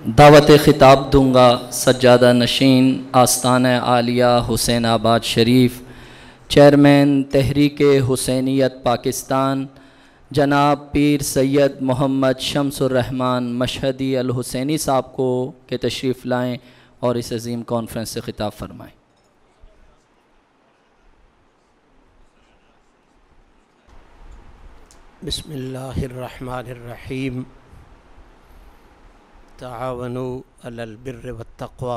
दावत ख़िताब दूंगा सज्जादा नशीन आस्तान आलिया हुसैन आबाद शरीफ चेयरमैन तहरीक हुसैनीत पाकिस्तान जनाब पीर सैयद मोहम्मद शमसरहमान मशहदी अलहुसैनी साहब को के तशरीफ़ लाएँ और इस अजीम कॉन्फ्रेंस से ख़िताब फरमाएँ बसमीम तावन अलबिर वतवा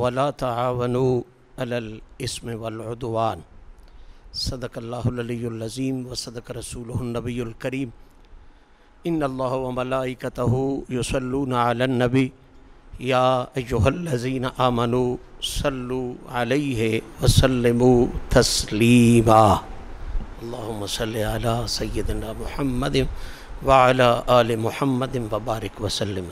वला तावन अलस्म वलदवान सदकल्लाज़ीम व सदक रसूलनबीकरीम इन अल्लामलाकत यसल्नबी या योहल्लजीन आमनु सल्लु अलैह वसल्लम तस्लीमा अल्लाहुम्म सल्लि अला सय्यदना मुहम्मद वाला आल मोहम्मद वबारक वसलम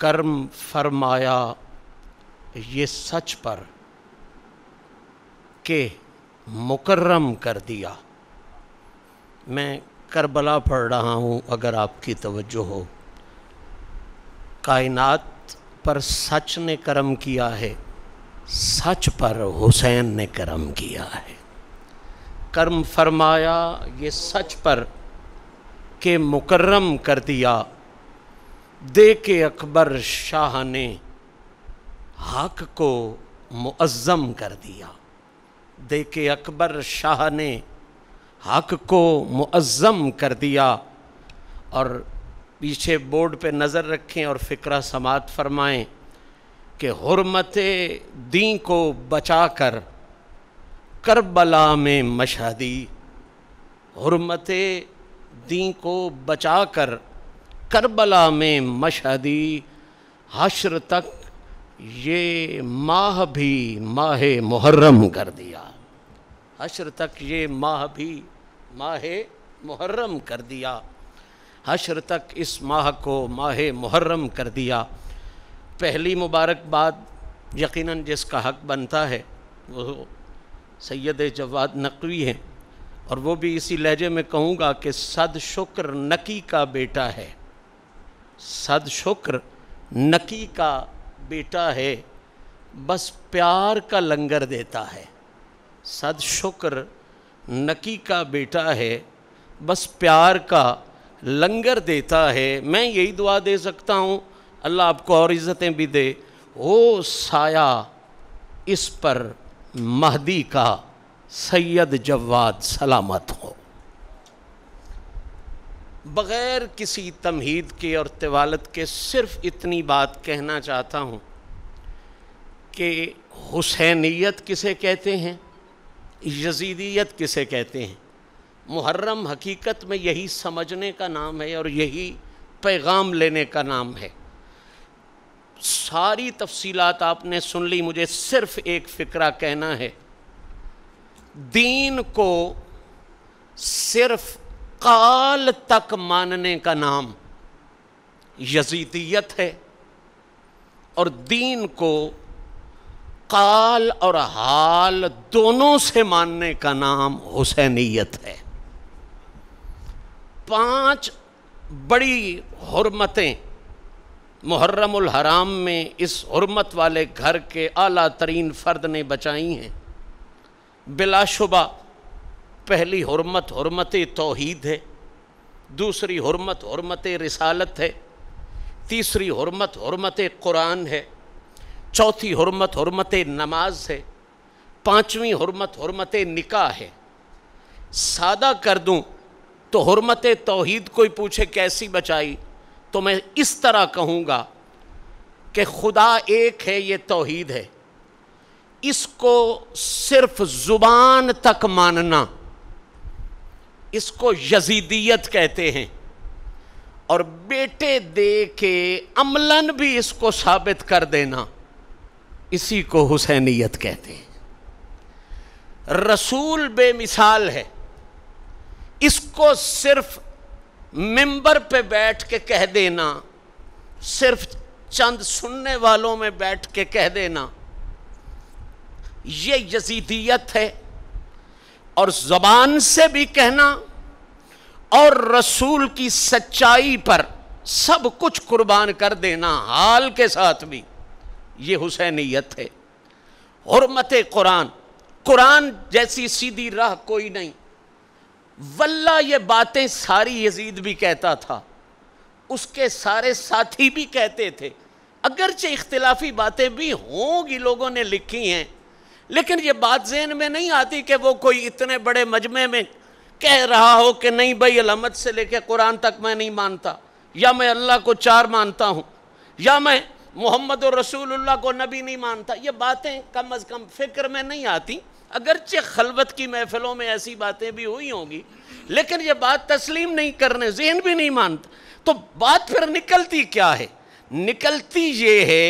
कर्म फरमाया ये सच पर के मुकर्रम कर दिया मैं करबला पढ़ रहा हूँ अगर आपकी तवज्जो हो कायनात पर सच ने कर्म किया है सच पर हुसैन ने कर्म किया है कर्म फरमाया ये सच पर के मुकर्रम कर दिया दे के अकबर शाह ने हक को मुअज़म कर दिया दे के अकबर शाह ने हक को मुअज़म कर दिया और पीछे बोर्ड पे नज़र रखें और फ़िक्रा समात फरमाएं कि हरमत दी को बचाकर करबला में मशहदी हरमत दी को बचा कर करबला में मशहदी हशर तक ये माह भी माह मुहर्रम कर दिया हशर तक ये माह भी माह मुहर्रम कर दिया हशर तक इस माह को माह मुहर्रम कर दिया पहली मुबारकबाद यकीनन जिसका हक बनता है वो सैयद जवाद नकवी हैं और वो भी इसी लहजे में कहूँगा कि सद शुक्र नकी का बेटा है सद शुक्र नकी का बेटा है बस प्यार का लंगर देता है सद शुक्र नकी का बेटा है बस प्यार का लंगर देता है मैं यही दुआ दे सकता हूँ अल्लाह आपको और इज़्ज़तें भी दे ओ साया इस पर महदी का सैयद जवाद सलामत हो बग़ैर किसी तमहीद के और तवालत के सिर्फ इतनी बात कहना चाहता हूँ कि हुसैनीत किसे कहते हैं यजीदियत किसे कहते हैं मुहर्रम हकीकत में यही समझने का नाम है और यही पैगाम लेने का नाम है सारी तफसीलात आपने सुन ली मुझे सिर्फ एक फ़िक्रा कहना है दीन को सिर्फ काल तक मानने का नाम यजीदियत है और दीन को काल और हाल दोनों से मानने का नाम हुसैनियत है पांच बड़ी हरमतें मुहर्रमुल हराम में इस हरमत वाले घर के अला तरीन फ़र्द ने बचाई हैं बिलाशुबा पहली हरमत हरमत तोहद है दूसरी हरमत हरमत रिसालत है तीसरी हरमत हरमत कुरान है चौथी हरमत हरमत नमाज है पाँचवीं हरमत हरमत निका है सादा कर दूँ तो हरमत तोहद कोई पूछे कैसी बचाई तो मैं इस तरह कहूँगा कि खुदा एक है ये तोहीद है इसको सिर्फ ज़ुबान तक मानना इसको यजीदियत कहते हैं और बेटे दे के अमलन भी इसको साबित कर देना इसी को हुसैनियत कहते हैं रसूल बेमिसाल है इसको सिर्फ मिंबर पे बैठ के कह देना सिर्फ चंद सुनने वालों में बैठ के कह देना ये यजीदियत है और ज़बान से भी कहना और रसूल की सच्चाई पर सब कुछ कुर्बान कर देना हाल के साथ भी ये हुसैनियत है हरमत कुरान कुरान जैसी सीधी राह कोई नहीं वल्ला ये बातें सारी यजीद भी कहता था उसके सारे साथी भी कहते थे अगरचे इख्तलाफी बातें भी होंगी लोगों ने लिखी हैं लेकिन ये बात जहन में नहीं आती कि वो कोई इतने बड़े मजमे में कह रहा हो कि नहीं भाई अलमत से लेकर कुरान तक मैं नहीं मानता या मैं अल्लाह को चार मानता हूँ या मैं मोहम्मद और रसूलुल्लाह को नबी नहीं मानता ये बातें कम अज़ कम फिक्र में नहीं आती अगरचे खलबत की महफिलों में ऐसी बातें भी हुई होंगी लेकिन ये बात तस्लीम नहीं करने जहन भी नहीं मानता तो बात फिर निकलती क्या है निकलती ये है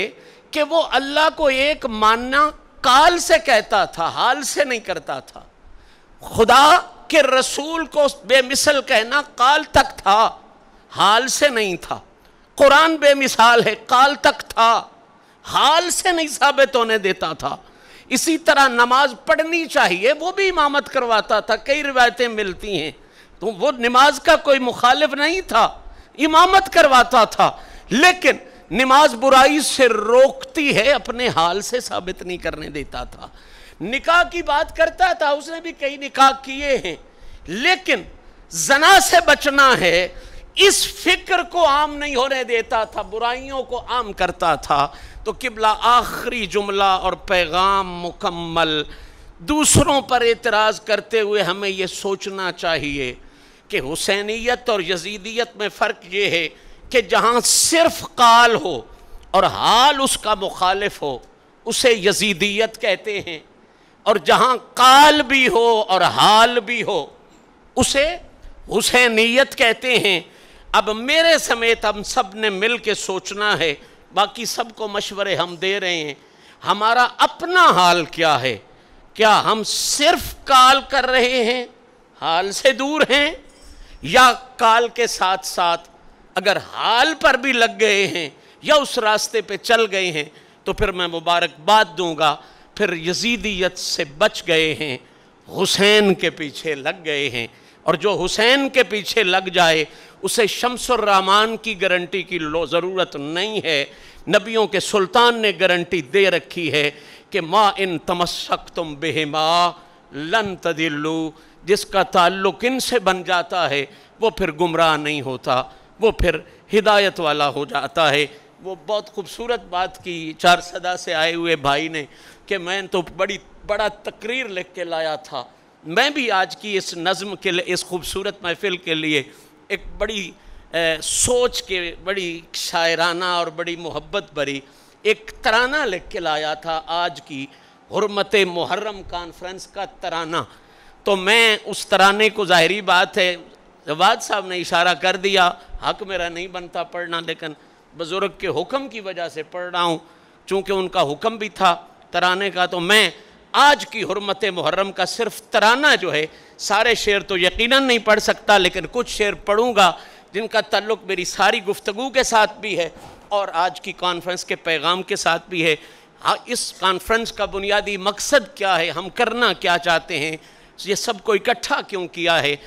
कि वो अल्लाह को एक मानना काल से कहता था हाल से नहीं करता था खुदा के रसूल को बेमिसल कहना काल तक था हाल से नहीं था कुरान बेमिसाल है काल तक था हाल से नहीं साबित होने देता था इसी तरह नमाज पढ़नी चाहिए वो भी इमामत करवाता था कई रिवायतें मिलती हैं तो वो नमाज का कोई मुखालिफ नहीं था इमामत करवाता था लेकिन नमाज बुराई से रोकती है अपने हाल से साबित नहीं करने देता था निकाह की बात करता था उसने भी कई निकाह किए हैं लेकिन जना से बचना है इस फिक्र को आम नहीं होने देता था बुराइयों को आम करता था तो किबला आखिरी जुमला और पैगाम मुकम्मल दूसरों पर एतराज़ करते हुए हमें ये सोचना चाहिए कि हुसैनीत और यजीदियत में फ़र्क ये है कि जहाँ सिर्फ काल हो और हाल उसका मुखालिफ हो उसे यजीदियत कहते हैं और जहाँ काल भी हो और हाल भी हो उसे हुसैनीत कहते हैं अब मेरे समेत हम सब ने मिल के सोचना है बाकी सबको मशवरे हम दे रहे हैं हमारा अपना हाल क्या है क्या हम सिर्फ काल कर रहे हैं हाल से दूर हैं या काल के साथ साथ अगर हाल पर भी लग गए हैं या उस रास्ते पे चल गए हैं तो फिर मैं मुबारकबाद दूंगा फिर यजीदियत से बच गए हैं हुसैन के पीछे लग गए हैं और जो हुसैन के पीछे लग जाए उसे शमसुर रहमान की गारंटी की ज़रूरत नहीं है नबियों के सुल्तान ने गारंटी दे रखी है कि माँ इन तमस्क तुम बेहमा लन तदिल्लू जिसका ताल्लुक इनसे बन जाता है वो फिर गुमराह नहीं होता वो फिर हिदायत वाला हो जाता है वो बहुत खूबसूरत बात की चार सदा से आए हुए भाई ने कि मैं तो बड़ी बड़ा तकरीर लिख के लाया था मैं भी आज की इस नज़म के लिए इस खूबसूरत महफिल के लिए एक बड़ी ए, सोच के बड़ी शायराना और बड़ी मोहब्बत भरी एक तराना लिख के लाया था आज की हरमत मुहर्रम कॉन्फ्रेंस का तराना तो मैं उस तराने को ज़ाहरी बात है जवाद साहब ने इशारा कर दिया हक मेरा नहीं बनता पढ़ना लेकिन बुज़ुर्ग के हुक्म की वजह से पढ़ रहा हूँ चूँकि उनका हुक्म भी था तराने का तो मैं आज की हरमत मुहर्रम का सिर्फ तराना जो है सारे शेर तो यकीनन नहीं पढ़ सकता लेकिन कुछ शेर पढ़ूँगा जिनका ताल्लुक मेरी सारी गुफ्तगु के साथ भी है और आज की कॉन्फ्रेंस के पैगाम के साथ भी है हाँ इस कॉन्फ्रेंस का बुनियादी मकसद क्या है हम करना क्या चाहते हैं ये सब को इकट्ठा क्यों किया है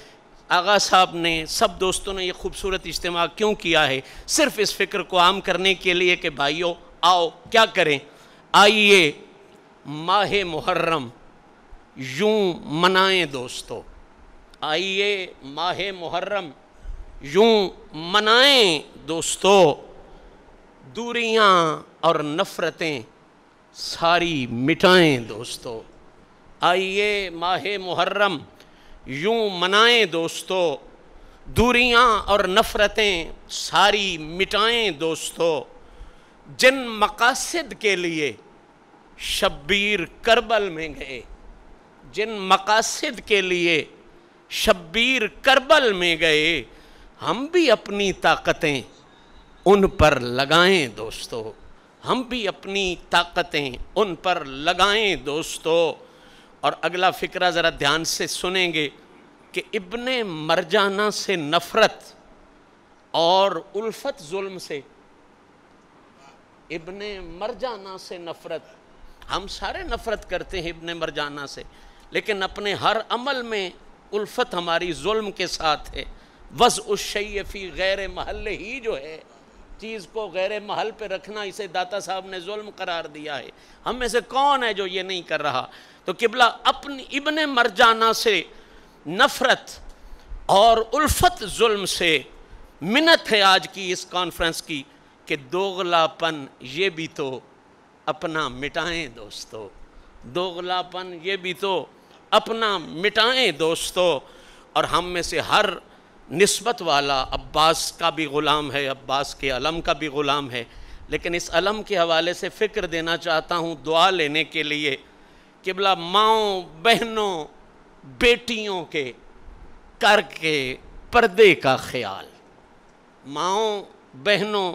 आगा साहब ने सब दोस्तों ने ये खूबसूरत इज्तम क्यों किया है सिर्फ इस फिक्र को आम करने के लिए कि भाइयों आओ क्या करें आइए माह मुहर्रम यूं मनाएं दोस्तों आइए माह मुहर्रम यूं मनाएं दोस्तों दूरियां और नफ़रतें सारी मिटाएं दोस्तों आइए माह मुहर्रम यूं मनाएं दोस्तों दूरियां और नफ़रतें सारी मिटाएं दोस्तों जिन मकासद के लिए शब्बीर करबल में गए जिन मकासद के लिए शब्बीर करबल में गए हम भी अपनी ताकतें उन पर लगाएं दोस्तों हम भी अपनी ताकतें उन पर लगाएं दोस्तों और अगला फ़िक्रा ज़रा ध्यान से सुनेंगे कि इब्ने मरजाना से नफ़रत और उल्फत जुल्म से इब्ने मरजाना से नफ़रत हम सारे नफ़रत करते हैं इबन मरजाना से लेकिन अपने हर अमल में उल्फत हमारी जुल्म के साथ है वज़ उशैफ़ी गैर महल ही जो है चीज़ को गैर महल पे रखना इसे दाता साहब ने जुल्म करार दिया है हम में से कौन है जो ये नहीं कर रहा तो किबला अपने इबन मरजाना से नफ़रत और उल्फत जुल्म से मिनत है आज की इस कॉन्फ्रेंस की कि दोगलापन ये भी तो अपना मिटाएं दोस्तों दोगलापन ये भी तो अपना मिटाएं दोस्तों और हम में से हर नस्बत वाला अब्बास का भी ग़ुलाम है अब्बास के अलम का भी ग़ुलाम है लेकिन इस अलम के हवाले से फ़िक्र देना चाहता हूँ दुआ लेने के लिए कि बला माओ बहनों बेटियों के कर के पर्दे का ख्याल माओ बहनों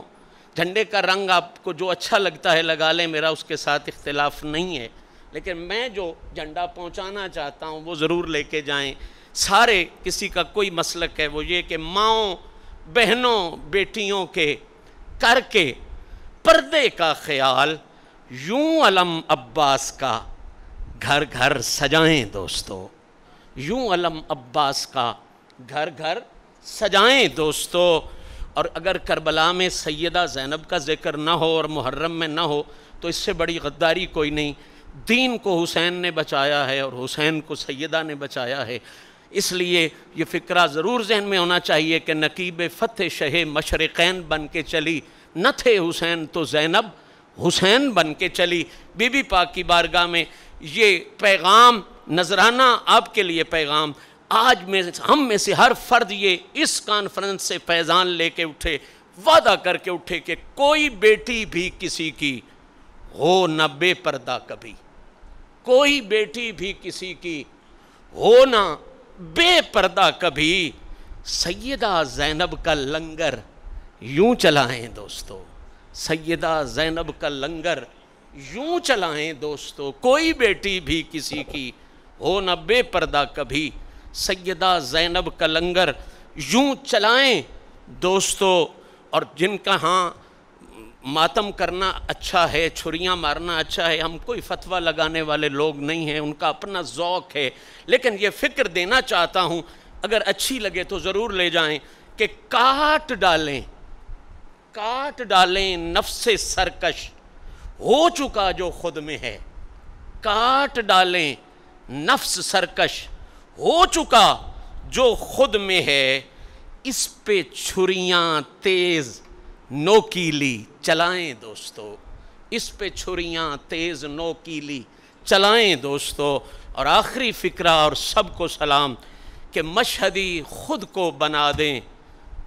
झंडे का रंग आपको जो अच्छा लगता है लगा लें मेरा उसके साथ इख्तलाफ नहीं है लेकिन मैं जो झंडा पहुंचाना चाहता हूं वो ज़रूर लेके जाएं सारे किसी का कोई मसलक है वो ये कि माओ बहनों बेटियों के करके पर्दे का ख्याल यूं अलम अब्बास का घर घर सजाएं दोस्तों यूं अलम अब्बास का घर घर सजाएं दोस्तों और अगर करबला में सैदा ज़ैनब का जिक्र ना हो और मुहर्रम में ना हो तो इससे बड़ी गद्दारी कोई नहीं दीन को हुसैन ने बचाया है और हुसैन को सैदा ने बचाया है इसलिए ये फ़िक्रा ज़रूर जहन में होना चाहिए कि नकीब फ़त शह मशरक़ैन बन के चली न थे हुसैन तो ज़ैनब हुसैन बन के चली बीबी पाक की बारगाह में ये पैगाम नजराना आपके लिए पैगाम आज में हम में से हर फर्द ये इस कॉन्फ्रेंस से फैज़ान लेके उठे वादा करके उठे कि कोई बेटी भी किसी की हो न बेपर्दा कभी कोई बेटी भी किसी की हो ना बेपर्दा कभी सैदा जैनब का लंगर यूं चलाएं दोस्तों सैदा जैनब का लंगर यूं चलाएं दोस्तों कोई बेटी भी किसी की हो न बेपर्दा कभी सैदा ज़ैनब का लंगर यूँ चलाएँ दोस्तों और जिनका हाँ मातम करना अच्छा है छुरियाँ मारना अच्छा है हम कोई फतवा लगाने वाले लोग नहीं हैं उनका अपना ओक़ है लेकिन ये फ़िक्र देना चाहता हूँ अगर अच्छी लगे तो ज़रूर ले जाएँ कि काट डालें काट डालें नफ्स सरकश हो चुका जो खुद में है काट डालें नफ्स सरकश हो चुका जो खुद में है इस पे छुरियां तेज नोकीली चलाएं दोस्तों इस पे छुरियां तेज नोकीली चलाएं दोस्तों और आखिरी फ़िक्रा और सबको सलाम कि मशहदी ख़ुद को बना दें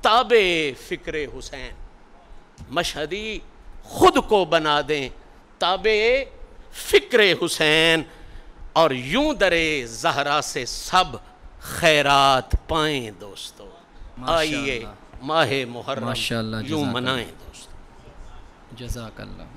ताबे फ़िक्र हुसैन मशहदी ख़ुद को बना दें ताबे फ़िक्र हुसैन और यूं दरे जहरा से सब खैरात पाए दोस्तों आइए माहे मुहर्रम यूं मनाएं दोस्तों जजाकल्ला